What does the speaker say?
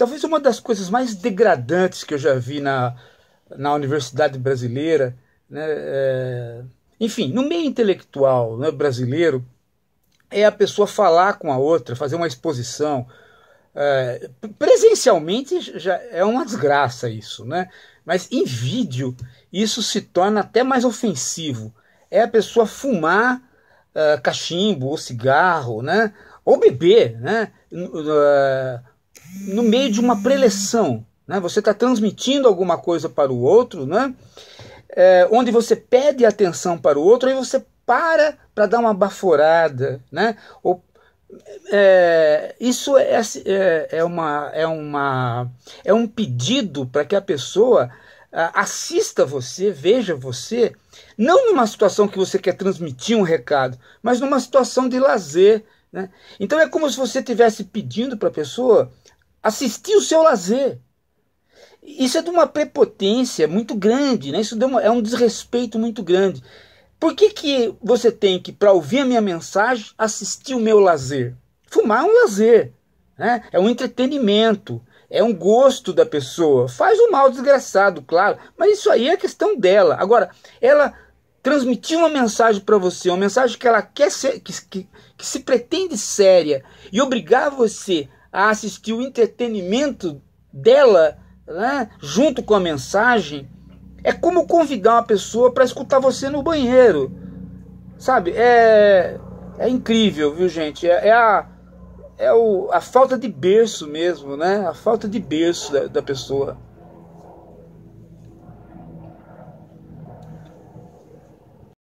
Talvez uma das coisas mais degradantes que eu já vi na, na universidade brasileira, né, é, enfim, no meio intelectual né, brasileiro, é a pessoa falar com a outra, fazer uma exposição. É, presencialmente já é uma desgraça isso, né? Mas em vídeo isso se torna até mais ofensivo. É a pessoa fumar uh, cachimbo ou cigarro, né? Ou beber, né? Uh, no meio de uma preleção, né? Você está transmitindo alguma coisa para o outro, né? É, onde você pede atenção para o outro, aí você para para dar uma baforada, né? Ou, é, isso é, é, é, uma, é, uma, é um pedido para que a pessoa assista você, veja você, não numa situação que você quer transmitir um recado, mas numa situação de lazer. Né? Então é como se você estivesse pedindo para a pessoa assistir o seu lazer. Isso é de uma prepotência muito grande, né? isso é um desrespeito muito grande. Por que, que você tem que, para ouvir a minha mensagem, assistir o meu lazer? Fumar é um lazer, né? é um entretenimento, é um gosto da pessoa. Faz o um mal desgraçado, claro, mas isso aí é questão dela. Agora, ela transmitir uma mensagem para você, uma mensagem que ela quer ser, que, que, que se pretende séria e obrigar você a assistir o entretenimento dela né, junto com a mensagem, é como convidar uma pessoa para escutar você no banheiro. Sabe? É, é incrível, viu, gente? É, é a, é o, a falta de berço mesmo, né? A falta de berço da, da pessoa.